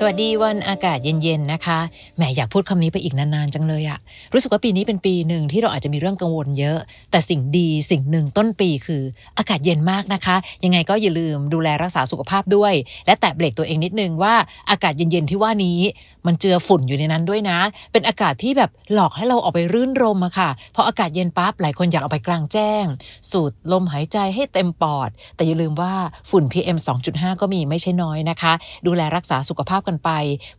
สวัสดีวันอากาศเย็นๆนะคะแหมอยากพูดคำนี้ไปอีกนานๆ จังเลยอะรู้สึกว่าปีนี้เป็นปีหนึ่งที่เราอาจจะมีเรื่องกังวลเยอะ แต่สิ่งดีสิ่งหนึ่งต้นปีคืออากาศเย็นมากนะคะ ยังไงก็อย่าลืมดูแลรักษาสุขภาพด้วย และแตะเบรกตัวเองนิดนึงว่าอากาศเย็นๆที่ว่านี้ มันเจือฝุ่นอยู่ในนั้นด้วยนะ เป็นอากาศที่แบบหลอกให้เราออกไปรื่นรมอะค่ะเพราะอากาศเย็นปั๊บหลายคนอยากออกไปกลางแจ้งสูดลมหายใจให้เต็มปอดแต่อย่าลืมว่าฝุ่น PM 2.5 ก็มีไม่ใช่น้อยนะคะ ดูแลรักษาสุขภาพกันไป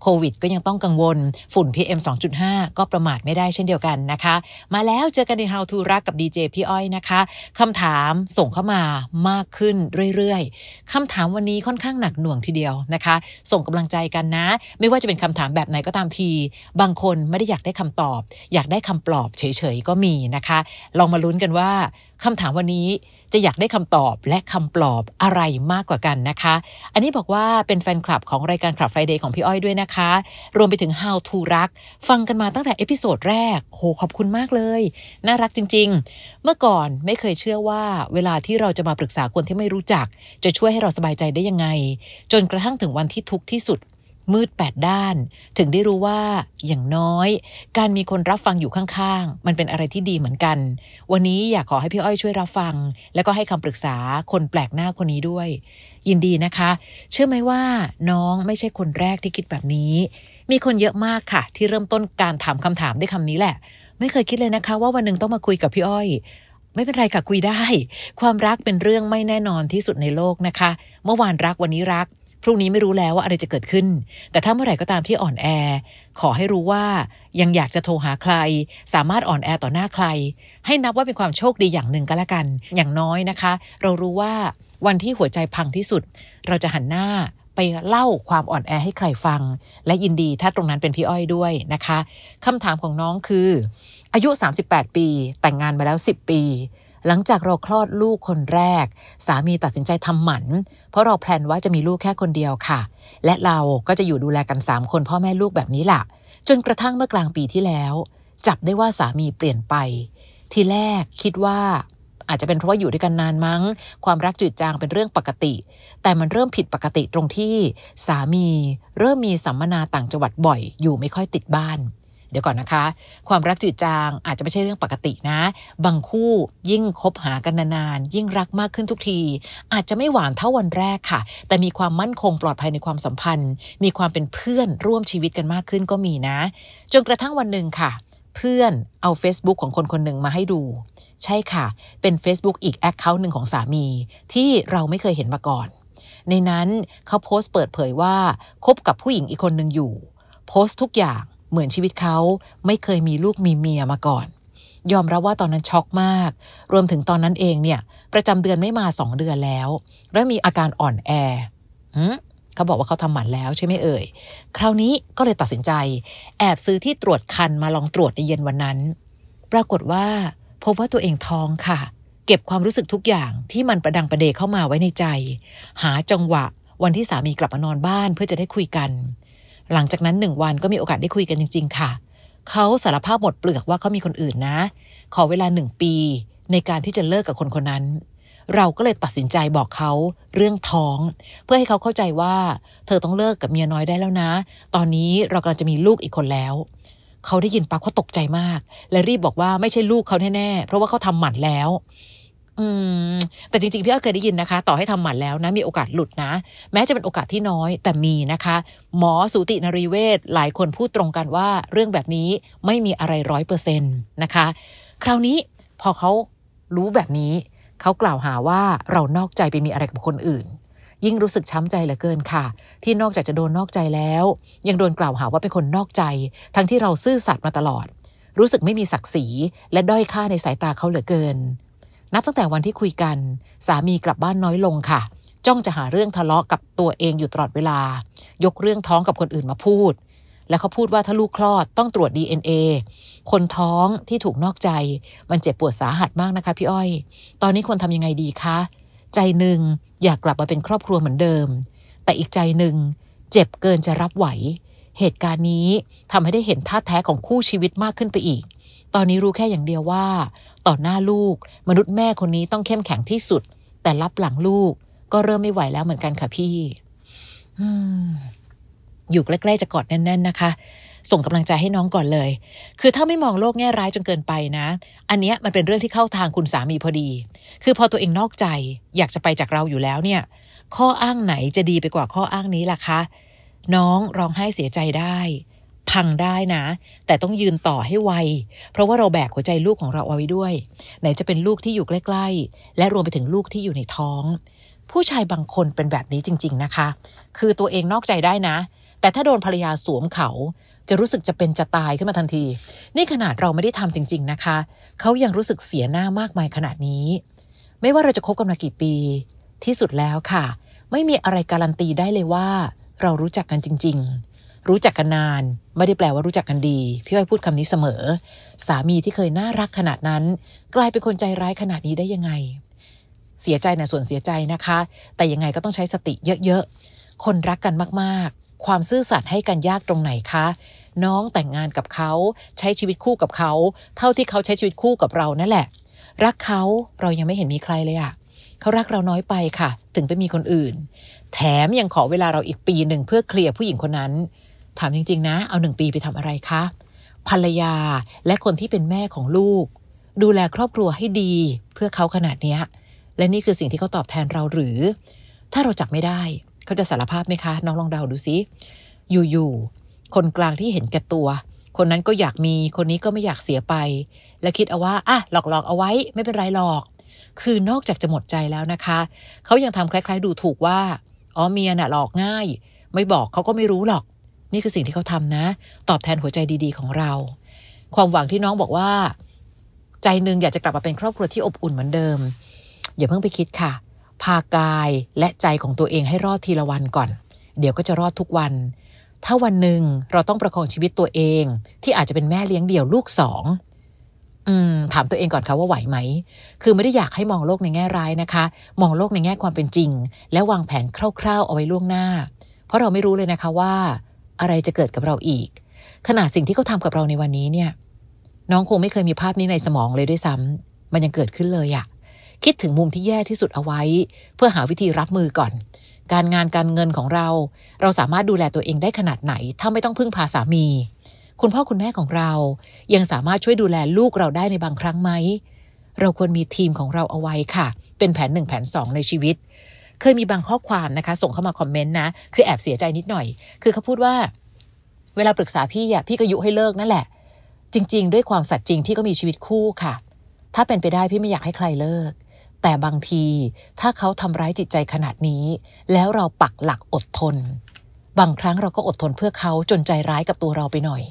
โควิดก็ยังต้องกังวลฝุ่น PM 2.5 ก็ประมาทไม่ได้เช่นเดียวกันนะคะ มาแล้วเจอกันใน How to รักกับดีเจพี่อ้อยนะคะคำถามส่งเข้ามามากขึ้นเรื่อย ๆคำถามวันนี้ค่อนข้างหนักหน่วงทีเดียวนะคะ ส่งกำลังใจกันนะ ไม่ว่าจะเป็นคำถามแบบไหนก็ตามที บางคนไม่ได้อยากได้คำตอบ อยากได้คำปลอบเฉย ๆ ก็มีนะคะ ลองมาลุ้นกันว่าคำถามวันนี้จะอยากได้คำตอบและคำปลอบอะไรมากกว่ากันนะคะ อันนี้บอกว่าเป็นแฟนคลับ ของรายการคลับไฟเดของพี่อ้อยด้วยนะคะ รวมไปถึง How to รักฟังกันมาตั้งแต่เอพิโซดแรก โหขอบคุณมากเลย น่ารักจริง ๆ เมื่อก่อนไม่เคยเชื่อว่าเวลาที่เราจะมาปรึกษาคนที่ไม่รู้จัก จะช่วยให้เราสบายใจได้ยังไง จนกระทั่งถึงวันที่ทุกข์ที่สุดมืดแปดด้านถึงได้รู้ว่าอย่างน้อย การมีคนรับฟังอยู่ข้างๆมันเป็นอะไรที่ดีเหมือนกัน วันนี้อยากขอให้พี่อ้อยช่วยรับฟัง แล้วก็ให้คำปรึกษาคนแปลกหน้าคนนี้ด้วย ยินดีนะคะ เชื่อไหมว่า น้องไม่ใช่คนแรกที่คิดแบบนี้ มีคนเยอะมากค่ะ ที่เริ่มต้นการถามคำถามด้วยคำนี้แหละ ไม่เคยคิดเลยนะคะ ว่าวันหนึ่งต้องมาคุยกับพี่อ้อยไม่เป็นไรค่ะคุยได้ ความรักเป็นเรื่องไม่แน่นอนที่สุดในโลกนะคะ เมื่อวานรักวันนี้รักพรุ่งนี้ไม่รู้แล้วว่าอะไรจะเกิดขึ้น แต่ถ้าเมื่อไหร่ก็ตามที่อ่อนแอ ขอให้รู้ว่ายังอยากจะโทรหาใคร สามารถอ่อนแอต่อหน้าใคร ให้นับว่าเป็นความโชคดีอย่างหนึ่งก็แล้วกัน อย่างน้อยนะคะ เรารู้ว่าวันที่หัวใจพังที่สุด เราจะหันหน้าไปเล่าความอ่อนแอให้ใครฟัง และยินดีถ้าตรงนั้นเป็นพี่อ้อยด้วยนะคะคำถามของน้องคือ อายุ 38 ปี แต่งงานมาแล้ว 10 ปีหลังจากเราคลอดลูกคนแรก สามีตัดสินใจทำหมันเพราะเราแพลนว่าจะมีลูกแค่คนเดียวค่ะ และเราก็จะอยู่ดูแลกัน3คนพ่อแม่ลูกแบบนี้แหละจนกระทั่งเมื่อกลางปีที่แล้ว จับได้ว่าสามีเปลี่ยนไป ทีแรกคิดว่า อาจจะเป็นเพราะว่าอยู่ด้วยกันนานมั้ง ความรักจืดจางเป็นเรื่องปกติ แต่มันเริ่มผิดปกติตรงที่ สามีเริ่มมีสัมมนาต่างจังหวัดบ่อยอยู่ไม่ค่อยติดบ้านเดี๋ยวก่อนนะคะ ความรักจืดจางอาจจะไม่ใช่เรื่องปกตินะ บางคู่ยิ่งคบหากันนานๆยิ่งรักมากขึ้นทุกที อาจจะไม่หวานเท่าวันแรกค่ะ แต่มีความมั่นคงปลอดภัยในความสัมพันธ์ มีความเป็นเพื่อนร่วมชีวิตกันมากขึ้นก็มีนะจนกระทั่งวันหนึ่งค่ะ เพื่อนเอา Facebook ของคนคนหนึ่งมาให้ดู ใช่ค่ะ เป็น Facebook อีกแอคเคาท์หนึ่งของสามีที่เราไม่เคยเห็นมาก่อน ในนั้นเขาโพสต์เปิดเผยว่า คบกับผู้หญิงอีกคนหนึ่งอยู่ โพสต์ทุกอย่างเหมือนชีวิตเขาไม่เคยมีลูกมีเมียมาก่อน ยอมรับว่าตอนนั้นช็อกมาก รวมถึงตอนนั้นเองเนี่ย ประจำเดือนไม่มาสองเดือนแล้ว แล้วมีอาการอ่อนแอเขาบอกว่าเขาทำหมันแล้วใช่ไหมเอ่ย คราวนี้ก็เลยตัดสินใจ แอบซื้อที่ตรวจคันมาลองตรวจในเย็นวันนั้น ปรากฏว่า พบว่าตัวเองท้องค่ะ เก็บความรู้สึกทุกอย่างที่มันประดังประเดเข้ามาไว้ในใจ หาจังหวะวันที่สามีกลับมานอนบ้านเพื่อจะได้คุยกันหลังจากนั้นหนึ่งวันก็มีโอกาสได้คุยกันจริงๆ ค่ะ เขาสารภาพหมดเปลือกว่าเขามีคนอื่นนะ ขอเวลาหนึ่งปีในการที่จะเลิกกับคนคนนั้น เราก็เลยตัดสินใจบอกเขาเรื่องท้อง เพื่อให้เขาเข้าใจว่าเธอต้องเลิกกับเมียน้อยได้แล้วนะ ตอนนี้เรากำลังจะมีลูกอีกคนแล้ว เขาได้ยินปั๊บเขาตกใจมาก และรีบบอกว่าไม่ใช่ลูกเขาแน่ๆเพราะว่าเขาทำหมันแล้วอืมแต่จริงๆ พี่อ้อเคยได้ยินนะคะ ต่อให้ทำหมันแล้วนะมีโอกาสหลุดนะ แม้จะเป็นโอกาสที่น้อยแต่มีนะคะ หมอสูติ นรีเวชหลายคนพูดตรงกันว่าเรื่องแบบนี้ไม่มีอะไรร้อยเปอร์เซ็นต์นะคะ คราวนี้พอเขารู้แบบนี้เขากล่าวหาว่าเรานอกใจไปมีอะไรกับคนอื่น ยิ่งรู้สึกช้ำใจเหลือเกินค่ะ ที่นอกจากจะโดนนอกใจแล้ว ยังโดนกล่าวหาว่าเป็นคนนอกใจ ทั้งที่เราซื่อสัตย์มาตลอด รู้สึกไม่มีศักดิ์ศรีและด้อยค่าในสายตาเขาเหลือเกินนับตั้งแต่วันที่คุยกัน สามีกลับบ้านน้อยลงค่ะ จ้องจะหาเรื่องทะเลาะกับตัวเองอยู่ตลอดเวลา ยกเรื่องท้องกับคนอื่นมาพูด และเขาพูดว่าถ้าลูกคลอดต้องตรวจ DNA คนท้องที่ถูกนอกใจมันเจ็บปวดสาหัสมากนะคะพี่อ้อย ตอนนี้ควรทำยังไงดีคะ ใจหนึ่งอยากกลับมาเป็นครอบครัวเหมือนเดิม แต่อีกใจหนึ่งเจ็บเกินจะรับไหว เหตุการณ์นี้ทำให้ได้เห็นท่าแท้ของคู่ชีวิตมากขึ้นไปอีกตอนนี้รู้แค่อย่างเดียวว่า ต่อหน้าลูก มนุษย์แม่คนนี้ต้องเข้มแข็งที่สุด แต่รับหลังลูกก็เริ่มไม่ไหวแล้วเหมือนกันค่ะพี่อยู่ใกล้ๆจะกอดแน่นๆนะคะ ส่งกำลังใจให้น้องก่อนเลย คือถ้าไม่มองโลกแง่ร้ายจนเกินไปนะ อันเนี้ยมันเป็นเรื่องที่เข้าทางคุณสามีพอดี คือพอตัวเองนอกใจอยากจะไปจากเราอยู่แล้ว เนี่ย ข้ออ้างไหนจะดีไปกว่าข้ออ้างนี้ล่ะคะน้องร้องไห้เสียใจได้พังได้นะ แต่ต้องยืนต่อให้ไว เพราะว่าเราแบกหัวใจลูกของเราเอาไว้ด้วยไหนจะเป็นลูกที่อยู่ใกล้ๆและรวมไปถึงลูกที่อยู่ในท้อง ผู้ชายบางคนเป็นแบบนี้จริงๆนะคะ คือตัวเองนอกใจได้นะ แต่ถ้าโดนภรรยาสวมเขาจะรู้สึกจะเป็นจะตายขึ้นมาทันที นี่ขนาดเราไม่ได้ทำจริง ๆนะคะ เขายังรู้สึกเสียหน้ามากมายขนาดนี้ ไม่ว่าเราจะคบกันมากี่ปี ที่สุดแล้วค่ะ ไม่มีอะไรการันตีได้เลยว่า เรารู้จักกันจริงๆรู้จักกันนาน ไม่ได้แปลว่ารู้จักกันดี พี่อ้อยพูดคำนี้เสมอ สามีที่เคยน่ารักขนาดนั้น กลายเป็นคนใจร้ายขนาดนี้ได้ยังไง เสียใจนะส่วนเสียใจนะคะ แต่ยังไงก็ต้องใช้สติเยอะ ๆ คนรักกันมากๆ ความซื่อสัตย์ให้กันยากตรงไหนคะ น้องแต่งงานกับเขาใช้ชีวิตคู่กับเขา เท่าที่เขาใช้ชีวิตคู่กับเรานั่นแหละ รักเขาเรายังไม่เห็นมีใครเลยอะเขารักเราน้อยไปค่ะ ถึงไปมีคนอื่น แถมยังขอเวลาเราอีกปีหนึ่งเพื่อเคลียร์ผู้หญิงคนนั้นถามจริง ๆ นะ เอาหนึ่งปีไปทำอะไรคะภรรยาและคนที่เป็นแม่ของลูก ดูแลครอบครัวให้ดี เพื่อเขาขนาดนี้ และนี่คือสิ่งที่เขาตอบแทนเราหรือ ถ้าเราจับไม่ได้ เขาจะสารภาพไหมคะ น้องลองเดาดูสิ อยู่ ๆ คนกลางที่เห็นแก่ตัว คนนั้นก็อยากมี คนนี้ก็ไม่อยากเสียไป และคิดเอาว่าอ่ะหลอก ๆ เอาไว้ ไม่เป็นไรหรอก คือนอกจากจะหมดใจแล้วนะคะเขายังทำคล้ายๆ ดูถูกว่าอ๋อเมียน่ะหลอกง่าย ไม่บอกเขาก็ไม่รู้หรอกนี่คือสิ่งที่เขาทำนะ ตอบแทนหัวใจดีๆ ของเรา ความหวังที่น้องบอกว่า ใจหนึ่งอยากจะกลับมาเป็นครอบครัวที่อบอุ่นเหมือนเดิมอย่าเพิ่งไปคิดค่ะพากายและใจของตัวเองให้รอดทีละวันก่อน เดี๋ยวก็จะรอดทุกวัน ถ้าวันหนึ่งเราต้องประคองชีวิตตัวเอง ที่อาจจะเป็นแม่เลี้ยงเดี่ยวลูกสองอืมถามตัวเองก่อนค่ะว่าไหวไหมคือไม่ได้อยากให้มองโลกในแง่ร้ายนะคะ มองโลกในแง่ความเป็นจริง และวางแผนคร่าว ๆ เอาไว้ล่วงหน้า เพราะเราไม่รู้เลยนะคะว่าอะไรจะเกิดกับเราอีก ขนาดสิ่งที่เขาทากับเราในวันนี้เนี่ย น้องคงไม่เคยมีภาพนี้ในสมองเลยด้วยซ้ำ มันยังเกิดขึ้นเลยอะคิดถึงมุมที่แย่ที่สุดเอาไว้ เพื่อหาวิธีรับมือก่อน การงานการเงินของเรา เราสามารถดูแลตัวเองได้ขนาดไหนถ้าไม่ต้องพึ่งพาสามี คุณพ่อคุณแม่ของเรายังสามารถช่วยดูแลลูกเราได้ในบางครั้งไหมเราควรมีทีมของเราเอาไว้ค่ะ เป็นแผนหนึ่งแผนสองในชีวิตเคยมีบางข้อความนะคะ ส่งเข้ามาคอมเมนต์นะ คือแอบเสียใจนิดหน่อย คือเขาพูดว่า เวลาปรึกษาพี่อะพี่ก็ยุให้เลิกนั่นแหละ จริงๆ ด้วยความสัตย์จริง พี่ก็มีชีวิตคู่ค่ะ ถ้าเป็นไปได้พี่ไม่อยากให้ใครเลิก แต่บางทีถ้าเขาทำร้ายจิตใจขนาดนี้ แล้วเราปักหลักอดทน บางครั้งเราก็อดทนเพื่อเขาจนใจร้ายกับตัวเราไปหน่อย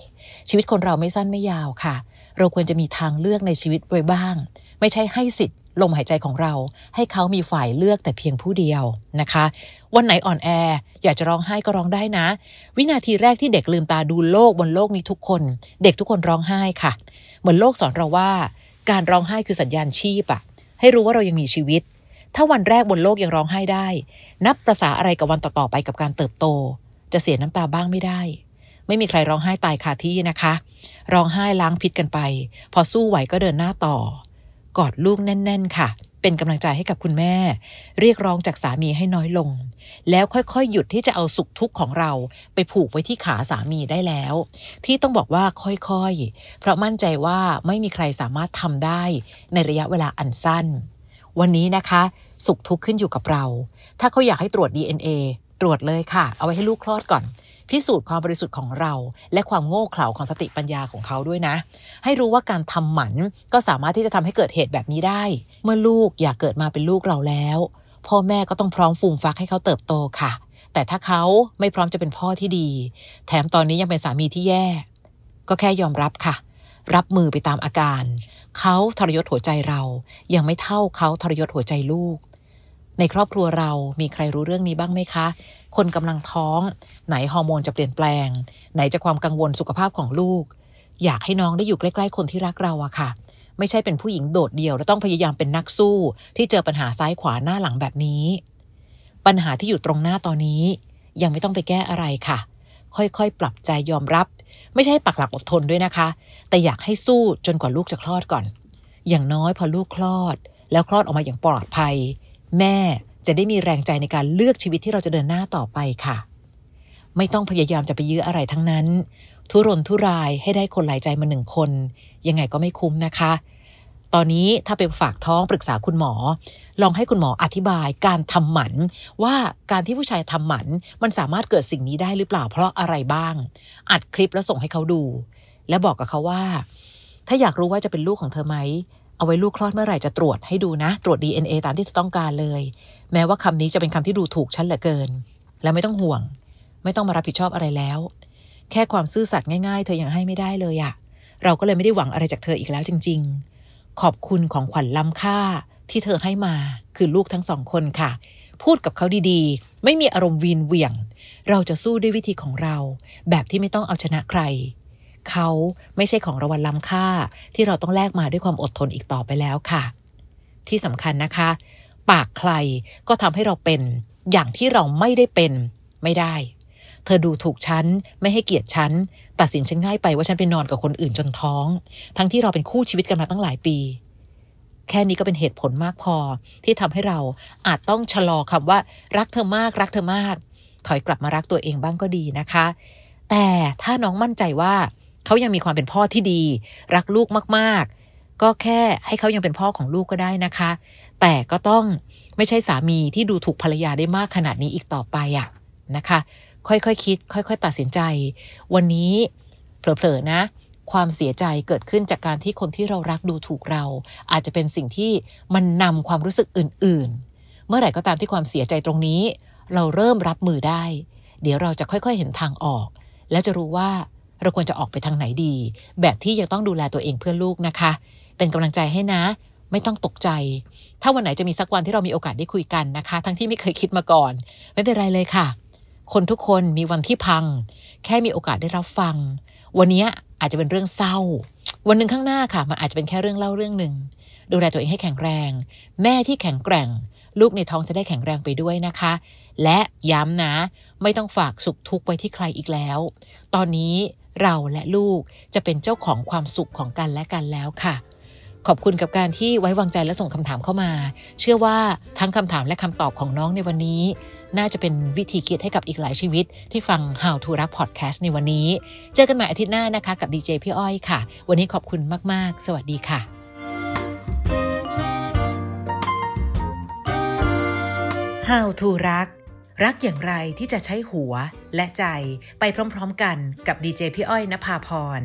ชีวิตคนเราไม่สั้นไม่ยาวค่ะ เราควรจะมีทางเลือกในชีวิตไว้บ้าง ไม่ใช่ให้สิทธิ์ลมหายใจของเราให้เขามีฝ่ายเลือกแต่เพียงผู้เดียวนะคะ วันไหนอ่อนแออยากจะร้องไห้ก็ร้องได้นะ วินาทีแรกที่เด็กลืมตาดูโลกบนโลกนี้ทุกคน เด็กทุกคนร้องไห้ค่ะ เหมือนโลกสอนเราว่า การร้องไห้คือสัญญาณชีพอะให้รู้ว่าเรายังมีชีวิต ถ้าวันแรกบนโลกยังร้องไห้ได้ นับประษาอะไร กับวันต่อๆไปกับการเติบโต จะเสียน้ำตาบ้างไม่ได้ ไม่มีใครร้องไห้ตายคาที่นะคะร้องไห้ล้างพิษกันไป พอสู้ไหวก็เดินหน้าต่อกอดลูกแน่น ๆ ค่ะ เป็นกำลังใจให้กับคุณแม่ เรียกร้องจากสามีให้น้อยลง แล้วค่อยๆ หยุดที่จะเอาสุขทุกข์ของเราไปผูกไว้ที่ขาสามีได้แล้ว ที่ต้องบอกว่าค่อย ๆ เพราะมั่นใจว่าไม่มีใครสามารถทำได้ในระยะเวลาอันสั้น วันนี้นะคะ สุขทุกข์ขึ้นอยู่กับเรา ถ้าเขาอยากให้ตรวจ DNA ตรวจเลยค่ะ เอาไว้ให้ลูกคลอดก่อนพิสูจน์ความบริสุทธิ์ของเรา และความโง่เขลาของสติปัญญาของเขาด้วยนะ ให้รู้ว่าการทำหมันก็สามารถที่จะทำให้เกิดเหตุแบบนี้ได้ เมื่อลูกอยากเกิดมาเป็นลูกเราแล้ว พ่อแม่ก็ต้องพร้อมฟูมฟักให้เขาเติบโตค่ะ แต่ถ้าเขาไม่พร้อมจะเป็นพ่อที่ดี แถมตอนนี้ยังเป็นสามีที่แย่ ก็แค่ยอมรับค่ะ รับมือไปตามอาการ เขาทรยศหัวใจเรายังไม่เท่าเขาทรยศหัวใจลูก ในครอบครัวเรามีใครรู้เรื่องนี้บ้างไหมคะคนกำลังท้อง ไหนฮอร์โมนจะเปลี่ยนแปลง ไหนจะความกังวลสุขภาพของลูก อยากให้น้องได้อยู่ใกล้ๆคนที่รักเราอะค่ะ ไม่ใช่เป็นผู้หญิงโดดเดี่ยวและต้องพยายามเป็นนักสู้ที่เจอปัญหาซ้ายขวาหน้าหลังแบบนี้ ปัญหาที่อยู่ตรงหน้าตอนนี้ ยังไม่ต้องไปแก้อะไรค่ะ ค่อยๆ ปรับใจยอมรับ ไม่ใช่ปักหลักอดทนด้วยนะคะ แต่อยากให้สู้จนกว่าลูกจะคลอดก่อน อย่างน้อยพอลูกคลอด แล้วคลอดออกมาอย่างปลอดภัย แม่จะได้มีแรงใจในการเลือกชีวิตที่เราจะเดินหน้าต่อไปค่ะ ไม่ต้องพยายามจะไปยื้ออะไรทั้งนั้น ทุรนทุรายให้ได้คนหลายใจมาหนึ่งคน ยังไงก็ไม่คุ้มนะคะ ตอนนี้ถ้าไปฝากท้องปรึกษาคุณหมอ ลองให้คุณหมออธิบายการทำหมันว่าการที่ผู้ชายทำหมันมันสามารถเกิดสิ่งนี้ได้หรือเปล่าเพราะอะไรบ้างอัดคลิปแล้วส่งให้เขาดู และบอกกับเขาว่า ถ้าอยากรู้ว่าจะเป็นลูกของเธอไหมเอาไว้ลูกคลอดเมื่อไหร่ จะตรวจให้ดูนะ ตรวจ DNA ตามที่เธอต้องการเลย แม้ว่าคำนี้จะเป็นคำที่ดูถูกฉันเหลือเกิน และไม่ต้องห่วง ไม่ต้องมารับผิดชอบอะไรแล้ว แค่ความซื่อสัตย์ง่าย ๆเธอยังให้ไม่ได้เลยอะเราก็เลยไม่ได้หวังอะไรจากเธออีกแล้วจริง ๆ ขอบคุณของขวัญล้ำค่าที่เธอให้มาคือลูกทั้งสองคนค่ะ พูดกับเขาดีๆ ไม่มีอารมณ์วีนเหวี่ยงเราจะสู้ด้วยวิธีของเรา แบบที่ไม่ต้องเอาชนะใครเขาไม่ใช่ของรางวัลล้ำค่าที่เราต้องแลกมาด้วยความอดทนอีกต่อไปแล้วค่ะ ที่สำคัญนะคะ ปากใครก็ทำให้เราเป็นอย่างที่เราไม่ได้เป็นไม่ได้ เธอดูถูกฉันไม่ให้เกียรติฉันตัดสินฉันง่ายไป ว่าฉันไปนอนกับคนอื่นจนท้อง ทั้งที่เราเป็นคู่ชีวิตกันมาตั้งหลายปี แค่นี้ก็เป็นเหตุผลมากพอ ที่ทำให้เราอาจต้องชะลอคำว่า รักเธอมากรักเธอมาก ถอยกลับมารักตัวเองบ้างก็ดีนะคะ แต่ถ้าน้องมั่นใจว่าเขายังมีความเป็นพ่อที่ดีรักลูกมาก ๆ ก็แค่ให้เขายังเป็นพ่อของลูกก็ได้นะคะ แต่ก็ต้องไม่ใช่สามีที่ดูถูกภรรยาได้มากขนาดนี้อีกต่อไปอะนะคะ ค่อยๆคคิด ค่อย ๆ ตัดสินใจ วันนี้เผลอๆนะ ความเสียใจเกิดขึ้นจากการที่คนที่เรารักดูถูกเรา อาจจะเป็นสิ่งที่มันนำความรู้สึกอื่น ๆ เมื่อไหร่ก็ตามที่ความเสียใจตรงนี้ เราเริ่มรับมือได้ เดี๋ยวเราจะค่อย ๆเห็นทางออก และจะรู้ว่าเราควรจะออกไปทางไหนดี แบบที่ยังต้องดูแลตัวเองเพื่อลูกนะคะ เป็นกำลังใจให้นะไม่ต้องตกใจ ถ้าวันไหนจะมีสักวันที่เรามีโอกาสได้คุยกันนะคะ ทั้งที่ไม่เคยคิดมาก่อน ไม่เป็นไรเลยค่ะ คนทุกคนมีวันที่พัง แค่มีโอกาสได้รับฟัง วันนี้อาจจะเป็นเรื่องเศร้า วันหนึ่งข้างหน้าค่ะ มันอาจจะเป็นแค่เรื่องเล่าเรื่องหนึ่งดูแลตัวเองให้แข็งแรง แม่ที่แข็งแกร่ง ลูกในท้องจะได้แข็งแรงไปด้วยนะคะ และย้ำนะไม่ต้องฝากสุขทุกข์ไว้ที่ใครอีกแล้ว ตอนนี้เราและลูกจะเป็นเจ้าของความสุขของกันและกันแล้วค่ะ ขอบคุณกับการที่ไว้วางใจและส่งคำถามเข้ามา เชื่อว่าทั้งคำถามและคำตอบของน้องในวันนี้ น่าจะเป็นวิธีคิดให้กับอีกหลายชีวิต ที่ฟัง How to รัก Podcast ในวันนี้ เจอกันใหม่อาทิตย์หน้านะคะกับดีเจพี่อ้อยค่ะ วันนี้ขอบคุณมาก ๆ สวัสดีค่ะ How to รักรักอย่างไรที่จะใช้หัวและใจไปพร้อม ๆ กันกับดีเจพี่อ้อยนภาพร